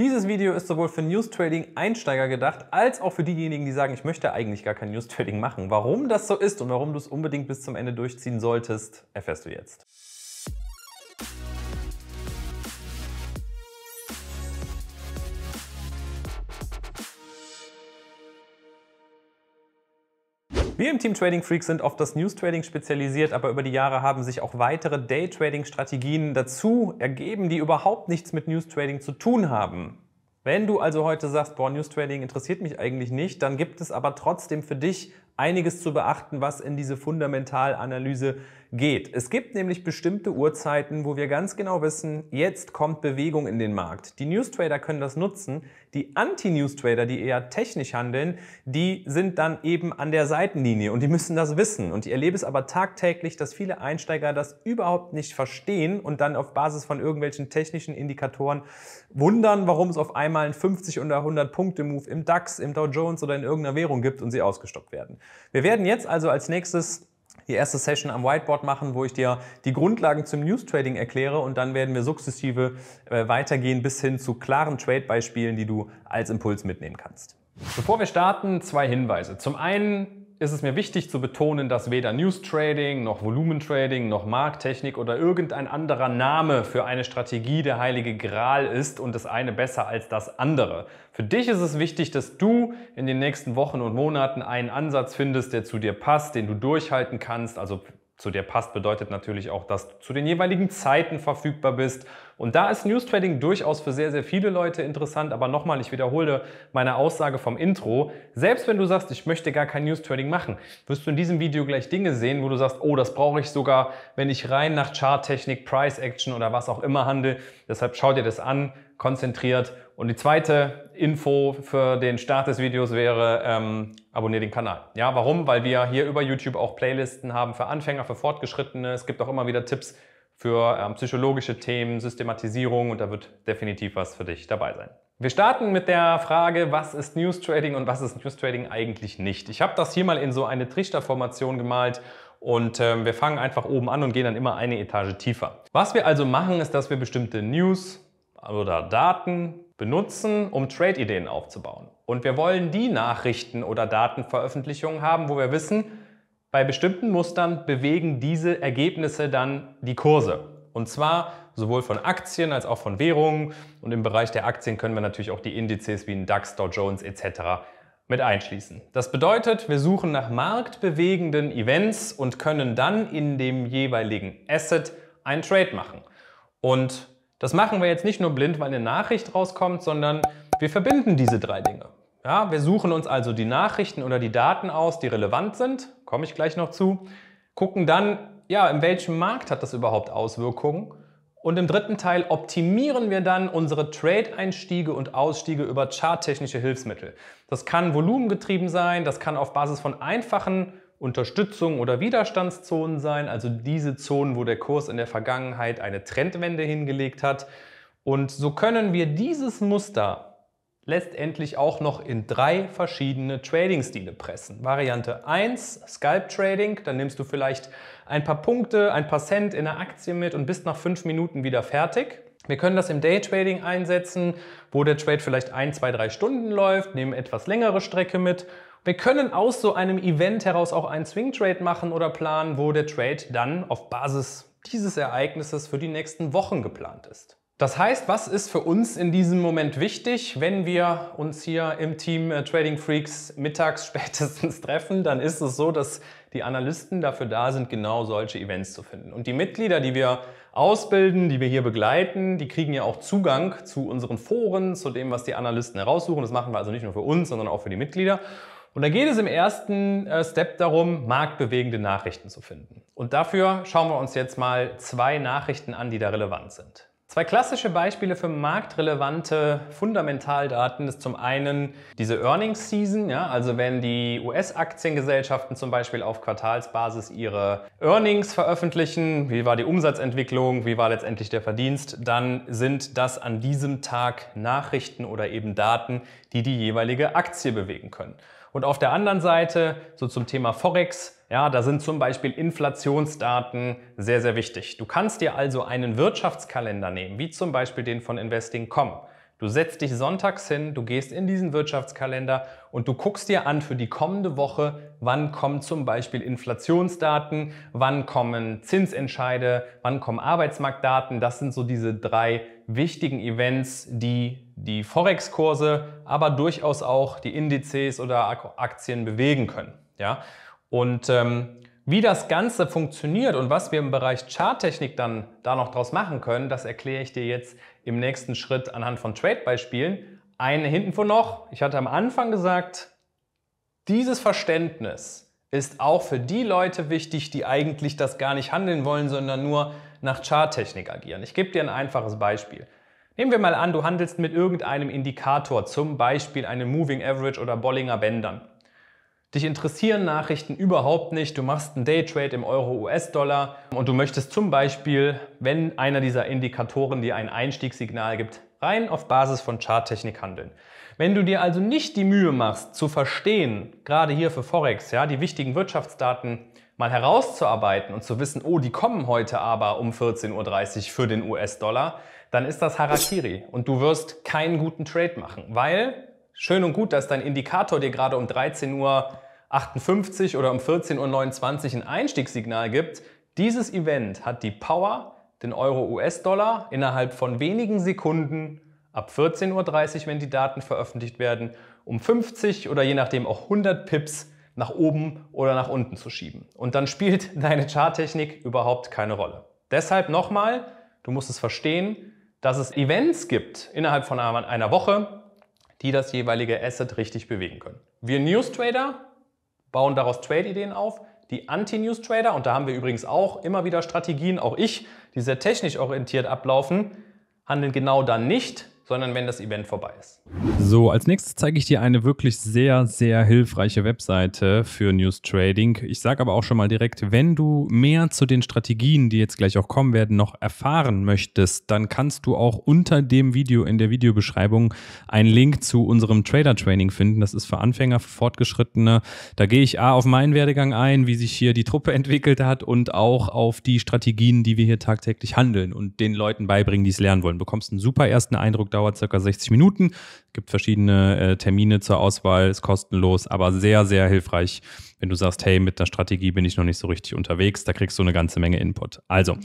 Dieses Video ist sowohl für News Trading Einsteiger gedacht, als auch für diejenigen, die sagen, ich möchte eigentlich gar kein News Trading machen. Warum das so ist und warum du es unbedingt bis zum Ende durchziehen solltest, erfährst du jetzt. Wir im Team Trading Freak sind auf das News Trading spezialisiert, aber über die Jahre haben sich auch weitere Day Trading Strategien dazu ergeben, die überhaupt nichts mit News Trading zu tun haben. Wenn du also heute sagst, boah, News Trading interessiert mich eigentlich nicht, dann gibt es aber trotzdem für dich einiges zu beachten, was in diese Fundamentalanalyse geht. Es gibt nämlich bestimmte Uhrzeiten, wo wir ganz genau wissen, jetzt kommt Bewegung in den Markt. Die Newstrader können das nutzen. Die Anti-Newstrader, die eher technisch handeln, die sind dann eben an der Seitenlinie und die müssen das wissen. Und ich erlebe es aber tagtäglich, dass viele Einsteiger das überhaupt nicht verstehen und dann auf Basis von irgendwelchen technischen Indikatoren wundern, warum es auf einmal ein 50 oder 100 Punkte Move im DAX, im Dow Jones oder in irgendeiner Währung gibt und sie ausgestoppt werden. Wir werden jetzt also als nächstes die erste Session am Whiteboard machen, wo ich dir die Grundlagen zum News Trading erkläre und dann werden wir sukzessive äh, weitergehen bis hin zu klaren Trade-Beispielen, die du als Impuls mitnehmen kannst. Bevor wir starten, zwei Hinweise. Zum einen ist es mir wichtig zu betonen, dass weder News Trading noch Volumentrading noch Markttechnik oder irgendein anderer Name für eine Strategie der heilige Gral ist und das eine besser als das andere. Für dich ist es wichtig, dass du in den nächsten Wochen und Monaten einen Ansatz findest, der zu dir passt, den du durchhalten kannst, also zu dir passt, bedeutet natürlich auch, dass du zu den jeweiligen Zeiten verfügbar bist. Und da ist News Trading durchaus für sehr, sehr viele Leute interessant. Aber nochmal, ich wiederhole meine Aussage vom Intro. Selbst wenn du sagst, ich möchte gar kein News Trading machen, wirst du in diesem Video gleich Dinge sehen, wo du sagst, oh, das brauche ich sogar, wenn ich rein nach Charttechnik, Price Action oder was auch immer handle. Deshalb schau dir das an, konzentriert und die zweite Info für den Start des Videos wäre, ähm, abonniere den Kanal. Ja, warum? Weil wir hier über YouTube auch Playlisten haben für Anfänger, für Fortgeschrittene. Es gibt auch immer wieder Tipps für ähm, psychologische Themen, Systematisierung und da wird definitiv was für dich dabei sein. Wir starten mit der Frage, was ist News Trading und was ist News Trading eigentlich nicht? Ich habe das hier mal in so eine Trichterformation gemalt und ähm, wir fangen einfach oben an und gehen dann immer eine Etage tiefer. Was wir also machen, ist, dass wir bestimmte News oder Daten benutzen, um Trade-Ideen aufzubauen. Und wir wollen die Nachrichten oder Datenveröffentlichungen haben, wo wir wissen, bei bestimmten Mustern bewegen diese Ergebnisse dann die Kurse. Und zwar sowohl von Aktien als auch von Währungen. Und im Bereich der Aktien können wir natürlich auch die Indizes wie den DAX, Dow Jones etc. mit einschließen. Das bedeutet, wir suchen nach marktbewegenden Events und können dann in dem jeweiligen Asset einen Trade machen. Und das machen wir jetzt nicht nur blind, weil eine Nachricht rauskommt, sondern wir verbinden diese drei Dinge. Ja, wir suchen uns also die Nachrichten oder die Daten aus, die relevant sind, komme ich gleich noch zu, gucken dann, ja, in welchem Markt hat das überhaupt Auswirkungen und im dritten Teil optimieren wir dann unsere Trade-Einstiege und Ausstiege über charttechnische Hilfsmittel. Das kann volumengetrieben sein, das kann auf Basis von einfachen Unterstützung oder Widerstandszonen sein, also diese Zonen, wo der Kurs in der Vergangenheit eine Trendwende hingelegt hat. Und so können wir dieses Muster letztendlich auch noch in drei verschiedene Trading-Stile pressen. Variante 1, Scalp Trading, dann nimmst du vielleicht ein paar Punkte, ein paar Cent in der Aktie mit und bist nach fünf Minuten wieder fertig. Wir können das im Daytrading einsetzen, wo der Trade vielleicht ein, zwei, drei Stunden läuft, nehmen etwas längere Strecke mit wir können aus so einem Event heraus auch einen Swing Trade machen oder planen, wo der Trade dann auf Basis dieses Ereignisses für die nächsten Wochen geplant ist. Das heißt, was ist für uns in diesem Moment wichtig? Wenn wir uns hier im Team äh, Trading Freaks mittags spätestens treffen, dann ist es so, dass die Analysten dafür da sind, genau solche Events zu finden. Und die Mitglieder, die wir ausbilden, die wir hier begleiten, die kriegen ja auch Zugang zu unseren Foren, zu dem, was die Analysten heraussuchen. Das machen wir also nicht nur für uns, sondern auch für die Mitglieder. Und da geht es im ersten äh, Step darum, marktbewegende Nachrichten zu finden. Und dafür schauen wir uns jetzt mal zwei Nachrichten an, die da relevant sind. Zwei klassische Beispiele für marktrelevante Fundamentaldaten ist zum einen diese Earnings Season, ja, also wenn die US-Aktiengesellschaften zum Beispiel auf Quartalsbasis ihre Earnings veröffentlichen, wie war die Umsatzentwicklung, wie war letztendlich der Verdienst, dann sind das an diesem Tag Nachrichten oder eben Daten, die die jeweilige Aktie bewegen können. Und auf der anderen Seite, so zum Thema Forex, ja, da sind zum Beispiel Inflationsdaten sehr, sehr wichtig. Du kannst dir also einen Wirtschaftskalender nehmen, wie zum Beispiel den von Investing.com. Du setzt dich sonntags hin, du gehst in diesen Wirtschaftskalender und du guckst dir an für die kommende Woche, wann kommen zum Beispiel Inflationsdaten, wann kommen Zinsentscheide, wann kommen Arbeitsmarktdaten. Das sind so diese drei wichtigen Events, die die Forex-Kurse, aber durchaus auch die Indizes oder Aktien bewegen können. Ja? Und ähm, wie das Ganze funktioniert und was wir im Bereich Charttechnik dann da noch draus machen können, das erkläre ich dir jetzt im nächsten Schritt anhand von Trade-Beispielen. Eine Hintenfo noch, ich hatte am Anfang gesagt, dieses Verständnis ist auch für die Leute wichtig, die eigentlich das gar nicht handeln wollen, sondern nur nach Charttechnik agieren. Ich gebe dir ein einfaches Beispiel. Nehmen wir mal an, du handelst mit irgendeinem Indikator, zum Beispiel einem Moving Average oder Bollinger Bändern. Dich interessieren Nachrichten überhaupt nicht. Du machst einen Daytrade im Euro-US-Dollar und du möchtest zum Beispiel, wenn einer dieser Indikatoren dir ein Einstiegssignal gibt, rein auf Basis von Charttechnik handeln. Wenn du dir also nicht die Mühe machst, zu verstehen, gerade hier für Forex, ja, die wichtigen Wirtschaftsdaten mal herauszuarbeiten und zu wissen, oh, die kommen heute aber um 14.30 Uhr für den US-Dollar, dann ist das Harakiri und du wirst keinen guten Trade machen, weil Schön und gut, dass dein Indikator dir gerade um 13.58 Uhr oder um 14.29 Uhr ein Einstiegssignal gibt. Dieses Event hat die Power, den Euro-US-Dollar innerhalb von wenigen Sekunden ab 14.30 Uhr, wenn die Daten veröffentlicht werden, um 50 oder je nachdem auch 100 Pips nach oben oder nach unten zu schieben. Und dann spielt deine Charttechnik überhaupt keine Rolle. Deshalb nochmal, du musst es verstehen, dass es Events gibt innerhalb von einer Woche, die das jeweilige Asset richtig bewegen können. Wir News Trader bauen daraus Trade-Ideen auf. Die Anti-News Trader, und da haben wir übrigens auch immer wieder Strategien, auch ich, die sehr technisch orientiert ablaufen, handeln genau dann nicht, sondern wenn das Event vorbei ist. So, als nächstes zeige ich dir eine wirklich sehr, sehr hilfreiche Webseite für News Trading. Ich sage aber auch schon mal direkt, wenn du mehr zu den Strategien, die jetzt gleich auch kommen werden, noch erfahren möchtest, dann kannst du auch unter dem Video in der Videobeschreibung einen Link zu unserem Trader Training finden. Das ist für Anfänger, für Fortgeschrittene. Da gehe ich A auf meinen Werdegang ein, wie sich hier die Truppe entwickelt hat und auch auf die Strategien, die wir hier tagtäglich handeln und den Leuten beibringen, die es lernen wollen. Du bekommst einen super ersten Eindruck darüber dauert circa 60 Minuten. Es gibt verschiedene äh, Termine zur Auswahl, ist kostenlos, aber sehr, sehr hilfreich, wenn du sagst, hey, mit der Strategie bin ich noch nicht so richtig unterwegs. Da kriegst du eine ganze Menge Input. Also,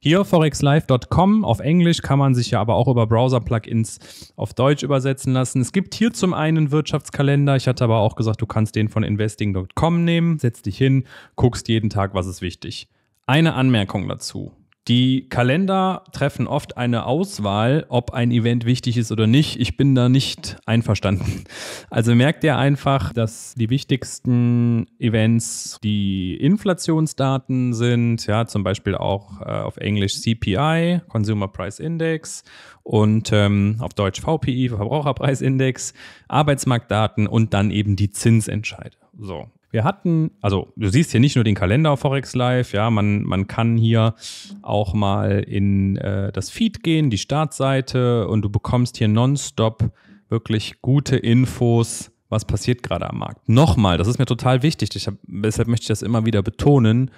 hier forexlive.com. Auf Englisch kann man sich ja aber auch über Browser-Plugins auf Deutsch übersetzen lassen. Es gibt hier zum einen Wirtschaftskalender. Ich hatte aber auch gesagt, du kannst den von investing.com nehmen. Setz dich hin, guckst jeden Tag, was ist wichtig. Eine Anmerkung dazu. Die Kalender treffen oft eine Auswahl, ob ein Event wichtig ist oder nicht. Ich bin da nicht einverstanden. Also merkt ihr einfach, dass die wichtigsten Events die Inflationsdaten sind, ja, zum Beispiel auch äh, auf Englisch CPI, Consumer Price Index, und ähm, auf Deutsch VPI, Verbraucherpreisindex, Arbeitsmarktdaten und dann eben die Zinsentscheide. So. Wir hatten, also du siehst hier nicht nur den Kalender auf Forex Live, ja, man, man kann hier auch mal in äh, das Feed gehen, die Startseite und du bekommst hier nonstop wirklich gute Infos, was passiert gerade am Markt. Nochmal, das ist mir total wichtig, hab, deshalb möchte ich das immer wieder betonen,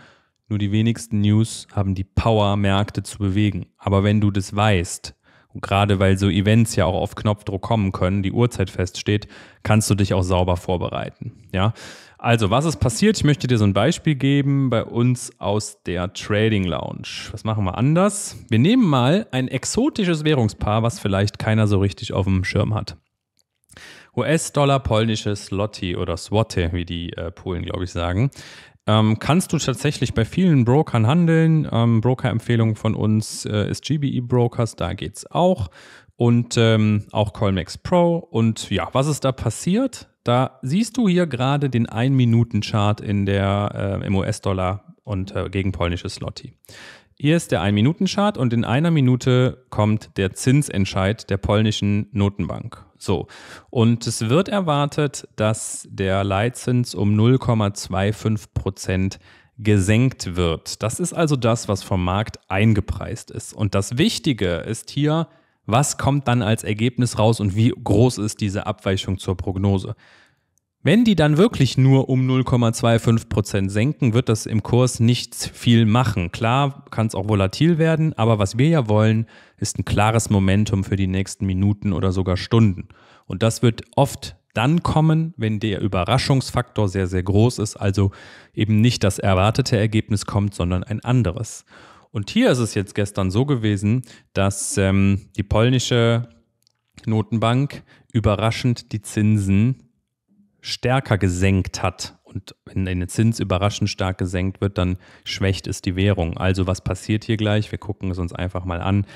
nur die wenigsten News haben die Power, Märkte zu bewegen. Aber wenn du das weißt, gerade weil so Events ja auch auf Knopfdruck kommen können, die Uhrzeit feststeht, kannst du dich auch sauber vorbereiten. Ja? Also, was ist passiert? Ich möchte dir so ein Beispiel geben bei uns aus der Trading Lounge. Was machen wir anders? Wir nehmen mal ein exotisches Währungspaar, was vielleicht keiner so richtig auf dem Schirm hat. US-Dollar, polnische Slotty oder Swatte, wie die äh, Polen, glaube ich, sagen. Ähm, kannst du tatsächlich bei vielen Brokern handeln. Ähm, Broker-Empfehlung von uns äh, ist GBE Brokers, da geht's auch. Und ähm, auch Colmex Pro. Und ja, was ist da passiert? Da siehst du hier gerade den 1-Minuten-Chart in der äh, im US-Dollar und äh, gegen polnische Slotty. Hier ist der 1-Minuten-Chart und in einer Minute kommt der Zinsentscheid der polnischen Notenbank. So. Und es wird erwartet, dass der Leitzins um 0,25 Prozent gesenkt wird. Das ist also das, was vom Markt eingepreist ist. Und das Wichtige ist hier, was kommt dann als Ergebnis raus und wie groß ist diese Abweichung zur Prognose? Wenn die dann wirklich nur um 0,25 senken, wird das im Kurs nicht viel machen. Klar kann es auch volatil werden, aber was wir ja wollen, ist ein klares Momentum für die nächsten Minuten oder sogar Stunden. Und das wird oft dann kommen, wenn der Überraschungsfaktor sehr, sehr groß ist, also eben nicht das erwartete Ergebnis kommt, sondern ein anderes. Und hier ist es jetzt gestern so gewesen, dass ähm, die polnische Notenbank überraschend die Zinsen stärker gesenkt hat und wenn der Zins überraschend stark gesenkt wird, dann schwächt es die Währung. Also was passiert hier gleich? Wir gucken es uns einfach mal an.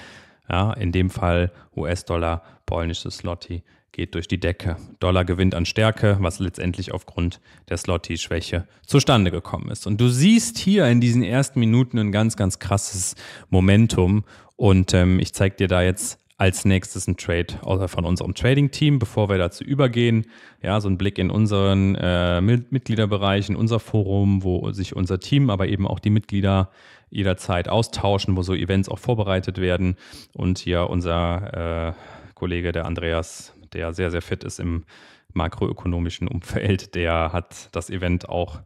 Ja, in dem Fall US-Dollar, polnische Slotty geht durch die Decke. Dollar gewinnt an Stärke, was letztendlich aufgrund der Slotty-Schwäche zustande gekommen ist. Und du siehst hier in diesen ersten Minuten ein ganz, ganz krasses Momentum. Und ähm, ich zeige dir da jetzt als nächstes ein Trade von unserem Trading-Team, bevor wir dazu übergehen. Ja, so ein Blick in unseren äh, Mitgliederbereich, in unser Forum, wo sich unser Team, aber eben auch die Mitglieder jederzeit austauschen, wo so Events auch vorbereitet werden. Und hier unser äh, Kollege, der Andreas, der sehr, sehr fit ist im makroökonomischen Umfeld, der hat das Event auch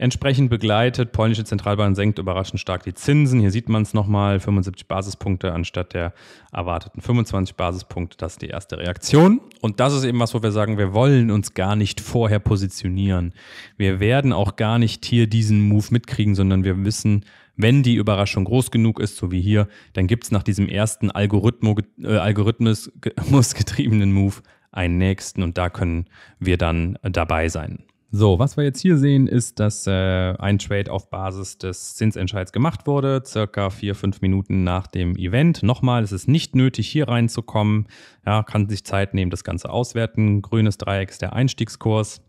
entsprechend begleitet. Polnische Zentralbank senkt überraschend stark die Zinsen. Hier sieht man es nochmal, 75 Basispunkte anstatt der erwarteten 25 Basispunkte. Das ist die erste Reaktion. Und das ist eben was, wo wir sagen, wir wollen uns gar nicht vorher positionieren. Wir werden auch gar nicht hier diesen Move mitkriegen, sondern wir wissen, wenn die Überraschung groß genug ist, so wie hier, dann gibt es nach diesem ersten äh, Algorithmus getriebenen Move einen nächsten und da können wir dann dabei sein. So, was wir jetzt hier sehen, ist, dass äh, ein Trade auf Basis des Zinsentscheids gemacht wurde, circa vier, fünf Minuten nach dem Event. Nochmal, es ist nicht nötig, hier reinzukommen. Ja, kann sich Zeit nehmen, das Ganze auswerten. Grünes Dreieck ist der Einstiegskurs.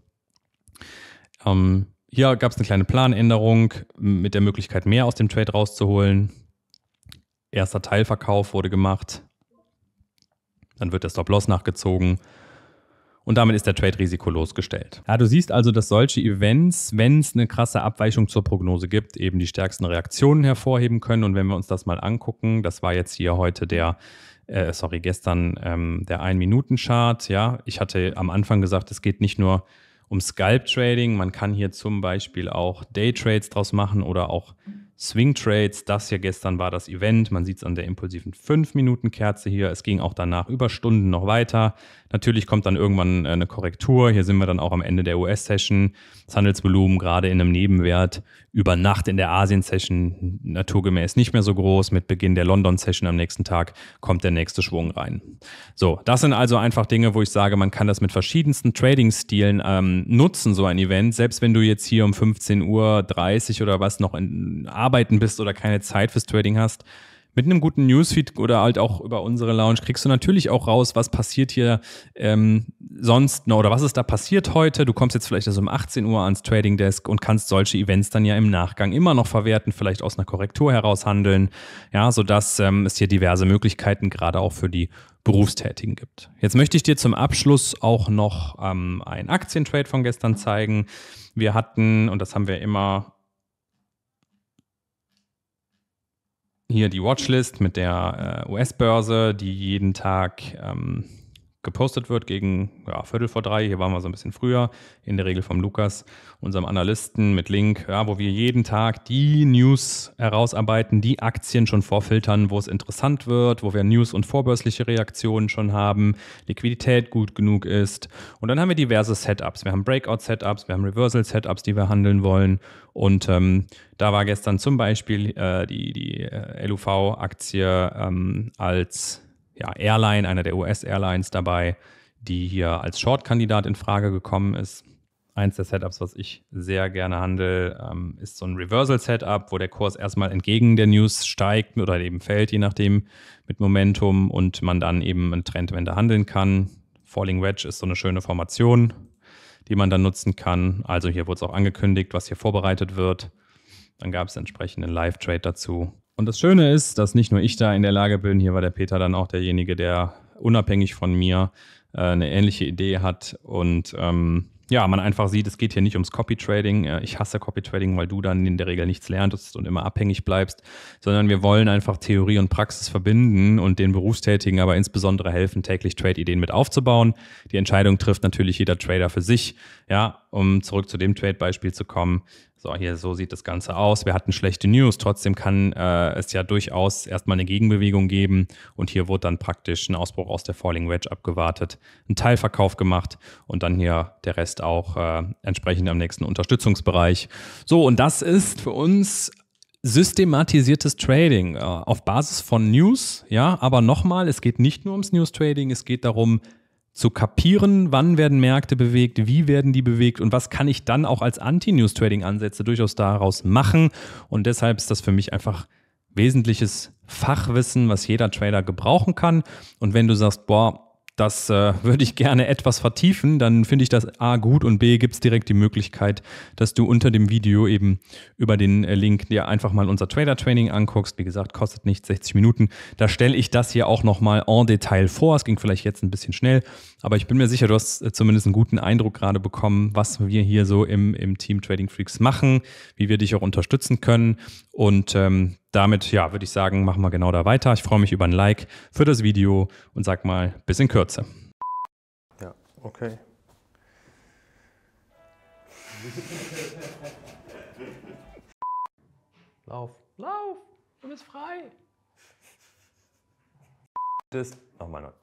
Ähm, hier gab es eine kleine Planänderung mit der Möglichkeit, mehr aus dem Trade rauszuholen. Erster Teilverkauf wurde gemacht. Dann wird der Stop-Loss nachgezogen und damit ist der Trade risikolos gestellt. Ja, du siehst also, dass solche Events, wenn es eine krasse Abweichung zur Prognose gibt, eben die stärksten Reaktionen hervorheben können. Und wenn wir uns das mal angucken, das war jetzt hier heute der, äh, sorry, gestern ähm, der Ein-Minuten-Chart. Ja, ich hatte am Anfang gesagt, es geht nicht nur um Scalp-Trading, man kann hier zum Beispiel auch Day-Trades draus machen oder auch Swing Trades, das hier gestern war das Event. Man sieht es an der impulsiven 5-Minuten-Kerze hier. Es ging auch danach über Stunden noch weiter. Natürlich kommt dann irgendwann äh, eine Korrektur. Hier sind wir dann auch am Ende der US-Session. Das Handelsvolumen gerade in einem Nebenwert. Über Nacht in der Asien-Session naturgemäß nicht mehr so groß. Mit Beginn der London-Session am nächsten Tag kommt der nächste Schwung rein. So, das sind also einfach Dinge, wo ich sage, man kann das mit verschiedensten Trading-Stilen ähm, nutzen, so ein Event. Selbst wenn du jetzt hier um 15.30 Uhr oder was noch in Arbeit Arbeiten bist oder keine Zeit fürs Trading hast, mit einem guten Newsfeed oder halt auch über unsere Lounge kriegst du natürlich auch raus, was passiert hier ähm, sonst noch oder was ist da passiert heute. Du kommst jetzt vielleicht erst also um 18 Uhr ans Trading Desk und kannst solche Events dann ja im Nachgang immer noch verwerten, vielleicht aus einer Korrektur heraus handeln, ja, sodass ähm, es hier diverse Möglichkeiten gerade auch für die Berufstätigen gibt. Jetzt möchte ich dir zum Abschluss auch noch ähm, einen Aktientrade von gestern zeigen. Wir hatten, und das haben wir immer hier die Watchlist mit der äh, US-Börse, die jeden Tag ähm, gepostet wird gegen ja, Viertel vor drei. Hier waren wir so ein bisschen früher, in der Regel vom Lukas, unserem Analysten mit Link, ja, wo wir jeden Tag die News herausarbeiten, die Aktien schon vorfiltern, wo es interessant wird, wo wir News und vorbörsliche Reaktionen schon haben, Liquidität gut genug ist. Und dann haben wir diverse Setups. Wir haben Breakout-Setups, wir haben Reversal-Setups, die wir handeln wollen. Und ähm, da war gestern zum Beispiel äh, die, die äh, LUV-Aktie ähm, als ja, Airline, einer der US-Airlines dabei, die hier als Short-Kandidat in Frage gekommen ist. Eins der Setups, was ich sehr gerne handle, ähm, ist so ein Reversal-Setup, wo der Kurs erstmal entgegen der News steigt oder eben fällt, je nachdem, mit Momentum und man dann eben einen Trendwende handeln kann. Falling Wedge ist so eine schöne Formation, die man dann nutzen kann. Also hier wurde es auch angekündigt, was hier vorbereitet wird. Dann gab es entsprechenden Live-Trade dazu. Und das Schöne ist, dass nicht nur ich da in der Lage bin, hier war der Peter dann auch derjenige, der unabhängig von mir äh, eine ähnliche Idee hat und ähm, ja, man einfach sieht, es geht hier nicht ums Copy-Trading. Äh, ich hasse Copy-Trading, weil du dann in der Regel nichts lernst und immer abhängig bleibst, sondern wir wollen einfach Theorie und Praxis verbinden und den Berufstätigen aber insbesondere helfen, täglich Trade-Ideen mit aufzubauen. Die Entscheidung trifft natürlich jeder Trader für sich. Ja, um zurück zu dem Trade-Beispiel zu kommen. So, hier so sieht das Ganze aus. Wir hatten schlechte News. Trotzdem kann äh, es ja durchaus erstmal eine Gegenbewegung geben. Und hier wurde dann praktisch ein Ausbruch aus der Falling Wedge abgewartet, ein Teilverkauf gemacht und dann hier der Rest auch äh, entsprechend am nächsten Unterstützungsbereich. So, und das ist für uns systematisiertes Trading äh, auf Basis von News. Ja, aber nochmal, es geht nicht nur ums News Trading, es geht darum, zu kapieren, wann werden Märkte bewegt, wie werden die bewegt und was kann ich dann auch als Anti-News-Trading-Ansätze durchaus daraus machen. Und deshalb ist das für mich einfach wesentliches Fachwissen, was jeder Trader gebrauchen kann. Und wenn du sagst, boah, das äh, würde ich gerne etwas vertiefen, dann finde ich das A gut und B gibt es direkt die Möglichkeit, dass du unter dem Video eben über den äh, Link dir einfach mal unser Trader-Training anguckst. Wie gesagt, kostet nicht 60 Minuten. Da stelle ich das hier auch nochmal en Detail vor. Es ging vielleicht jetzt ein bisschen schnell, aber ich bin mir sicher, du hast äh, zumindest einen guten Eindruck gerade bekommen, was wir hier so im, im Team Trading Freaks machen, wie wir dich auch unterstützen können. Und ähm, damit, ja, würde ich sagen, machen wir genau da weiter. Ich freue mich über ein Like für das Video und sag mal bis in Kürze. Ja, okay. Lauf, lauf, du bist frei. Das oh nochmal neu.